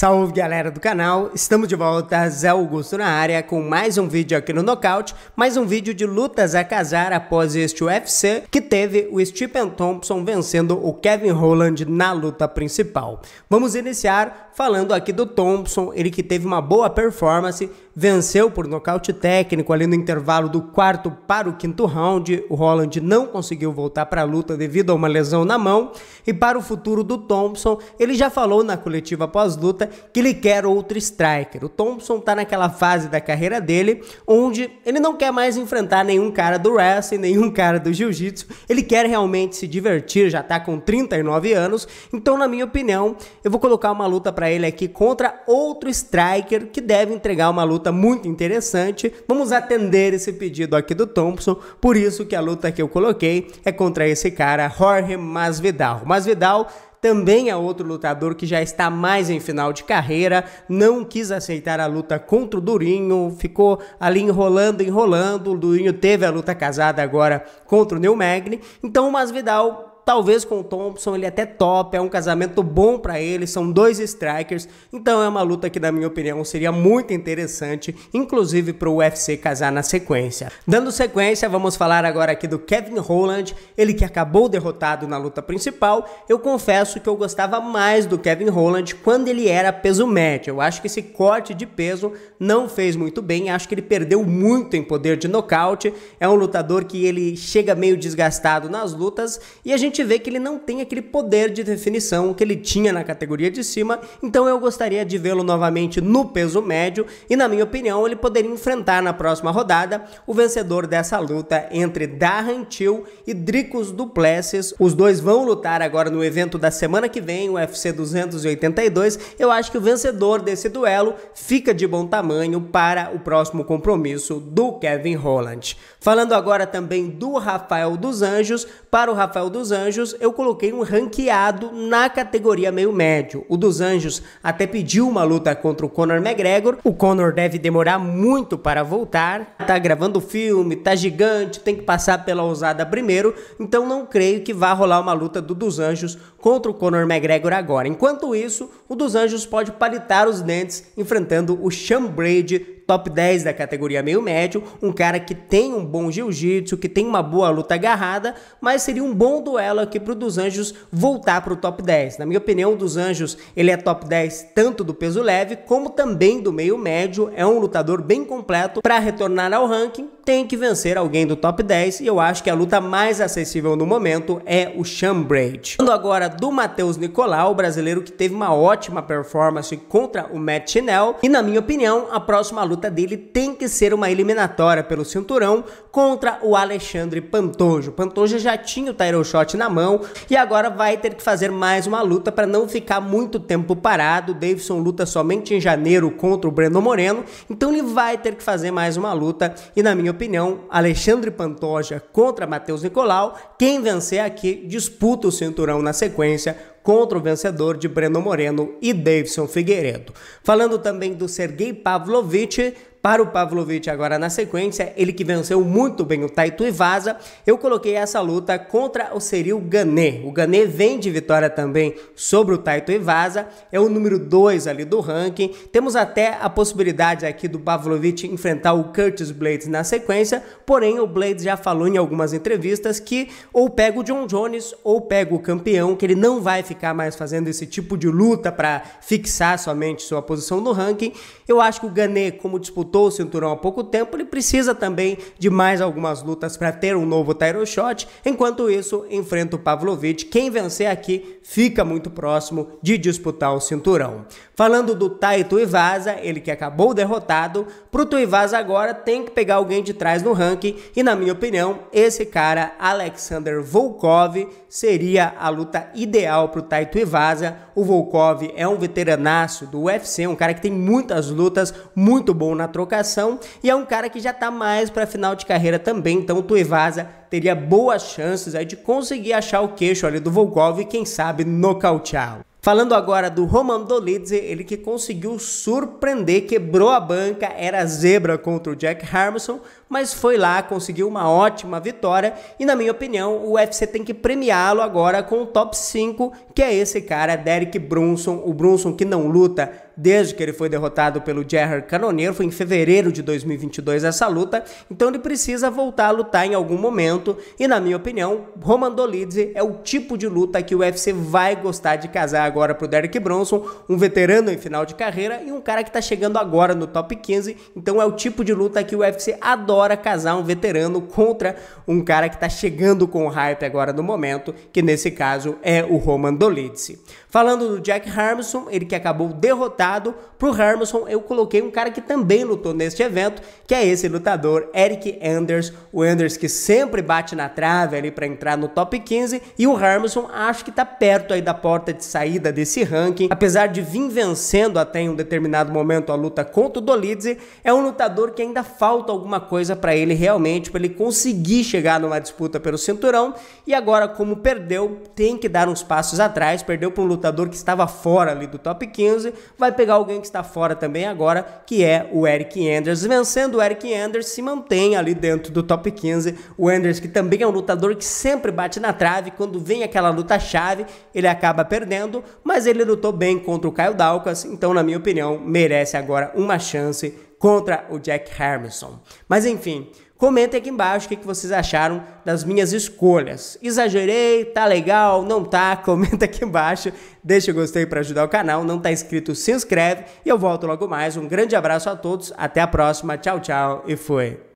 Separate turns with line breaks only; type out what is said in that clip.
Salve galera do canal, estamos de volta, Zé Augusto na área com mais um vídeo aqui no Knockout, mais um vídeo de lutas a casar após este UFC que teve o Stephen Thompson vencendo o Kevin Holland na luta principal. Vamos iniciar Falando aqui do Thompson, ele que teve uma boa performance, venceu por nocaute técnico ali no intervalo do quarto para o quinto round. O Holland não conseguiu voltar para a luta devido a uma lesão na mão. E para o futuro do Thompson, ele já falou na coletiva pós-luta que ele quer outro striker. O Thompson está naquela fase da carreira dele onde ele não quer mais enfrentar nenhum cara do wrestling, nenhum cara do jiu-jitsu. Ele quer realmente se divertir, já está com 39 anos. Então, na minha opinião, eu vou colocar uma luta para ele aqui contra outro striker que deve entregar uma luta muito interessante. Vamos atender esse pedido aqui do Thompson, por isso que a luta que eu coloquei é contra esse cara, Jorge Masvidal. Masvidal também é outro lutador que já está mais em final de carreira, não quis aceitar a luta contra o Durinho, ficou ali enrolando, enrolando. O Durinho teve a luta casada agora contra o Neil Magny, então o Masvidal Talvez com o Thompson ele é até top, é um casamento bom para ele, são dois strikers, então é uma luta que na minha opinião seria muito interessante, inclusive para o UFC casar na sequência. Dando sequência, vamos falar agora aqui do Kevin Holland, ele que acabou derrotado na luta principal. Eu confesso que eu gostava mais do Kevin Holland quando ele era peso médio. Eu acho que esse corte de peso não fez muito bem, acho que ele perdeu muito em poder de nocaute. É um lutador que ele chega meio desgastado nas lutas e a gente gente vê que ele não tem aquele poder de definição que ele tinha na categoria de cima, então eu gostaria de vê-lo novamente no peso médio e, na minha opinião, ele poderia enfrentar na próxima rodada o vencedor dessa luta entre Darren Till e Dricos Duplessis. Os dois vão lutar agora no evento da semana que vem, o UFC 282. Eu acho que o vencedor desse duelo fica de bom tamanho para o próximo compromisso do Kevin Holland. Falando agora também do Rafael dos Anjos, para o Rafael dos Anjos, anjos eu coloquei um ranqueado na categoria meio médio. O dos anjos até pediu uma luta contra o Conor McGregor. O Conor deve demorar muito para voltar. Tá gravando filme, tá gigante, tem que passar pela ousada primeiro. Então não creio que vá rolar uma luta do dos anjos contra o Conor McGregor agora. Enquanto isso, o dos Anjos pode palitar os dentes enfrentando o Sean top 10 da categoria meio médio, um cara que tem um bom jiu-jitsu, que tem uma boa luta agarrada, mas seria um bom duelo aqui para o Dos Anjos voltar para o top 10. Na minha opinião, o Dos Anjos ele é top 10 tanto do peso leve como também do meio médio, é um lutador bem completo para retornar ao ranking tem que vencer alguém do top 10 e eu acho que a luta mais acessível no momento é o Sean Brady. Falando agora do Matheus Nicolau, brasileiro que teve uma ótima performance contra o Matt Chinel e na minha opinião a próxima luta dele tem que ser uma eliminatória pelo cinturão contra o Alexandre Pantojo. Pantojo já tinha o title shot na mão e agora vai ter que fazer mais uma luta para não ficar muito tempo parado. Davidson luta somente em janeiro contra o Breno Moreno, então ele vai ter que fazer mais uma luta e na minha minha opinião, Alexandre Pantoja contra Matheus Nicolau. Quem vencer aqui disputa o cinturão na sequência contra o vencedor de Breno Moreno e Davidson Figueiredo. Falando também do Sergei Pavlovich, para o Pavlovich agora na sequência, ele que venceu muito bem o Taito Ivasa, eu coloquei essa luta contra o Seril Gané. O Gané vem de vitória também sobre o Taito Ivasa, é o número 2 ali do ranking. Temos até a possibilidade aqui do Pavlovich enfrentar o Curtis Blades na sequência, porém o Blades já falou em algumas entrevistas que ou pega o John Jones ou pega o campeão, que ele não vai ficar mais fazendo esse tipo de luta para fixar somente sua posição no ranking. Eu acho que o Gané, como disputou disputou o cinturão há pouco tempo, ele precisa também de mais algumas lutas para ter um novo title shot. Enquanto isso, enfrenta o Pavlovich. Quem vencer aqui fica muito próximo de disputar o cinturão. Falando do Taito Ivasa, ele que acabou derrotado, pro Tuivasa agora tem que pegar alguém de trás no ranking e na minha opinião, esse cara, Alexander Volkov, seria a luta ideal pro Taito Ivasa. O Volkov é um veteranaço do UFC, um cara que tem muitas lutas, muito bom na troca trocação e é um cara que já está mais para final de carreira também, então o Tuivasa teria boas chances aí de conseguir achar o queixo ali do Volkov e quem sabe nocauteá-lo. Falando agora do Roman Dolidze, ele que conseguiu surpreender, quebrou a banca, era zebra contra o Jack Harmison, mas foi lá, conseguiu uma ótima vitória e, na minha opinião, o UFC tem que premiá-lo agora com o top 5, que é esse cara, Derek Brunson, o Brunson que não luta desde que ele foi derrotado pelo Jared Canoneiro, foi em fevereiro de 2022 essa luta, então ele precisa voltar a lutar em algum momento, e na minha opinião, Roman Dolidze é o tipo de luta que o UFC vai gostar de casar agora pro Derek Bronson, um veterano em final de carreira e um cara que tá chegando agora no top 15, então é o tipo de luta que o UFC adora casar um veterano contra um cara que tá chegando com hype agora no momento, que nesse caso é o Roman Dolidze. Falando do Jack Harmson, ele que acabou derrotado mercado. Pro Hermanson, eu coloquei um cara que também lutou neste evento, que é esse lutador, Eric Anders. O Anders que sempre bate na trave ali para entrar no top 15. E o Hermanson acho que tá perto aí da porta de saída desse ranking. Apesar de vir vencendo até em um determinado momento a luta contra o Dolidze, é um lutador que ainda falta alguma coisa para ele realmente, para ele conseguir chegar numa disputa pelo cinturão. E agora, como perdeu, tem que dar uns passos atrás. Perdeu para um lutador que estava fora ali do top 15, vai pegar alguém que está fora também agora, que é o Eric Anders. Vencendo o Eric Anders, se mantém ali dentro do top 15. O Anders, que também é um lutador que sempre bate na trave, quando vem aquela luta-chave, ele acaba perdendo, mas ele lutou bem contra o Caio Dalcas então, na minha opinião, merece agora uma chance contra o Jack Harrison. Mas enfim, Comentem aqui embaixo o que, vocês acharam das minhas escolhas. Exagerei? Tá legal? Não tá? Comenta aqui embaixo. Deixa o gostei para ajudar o canal. Não tá inscrito? Se inscreve. E eu volto logo mais. Um grande abraço a todos. Até a próxima. Tchau, tchau. E fui.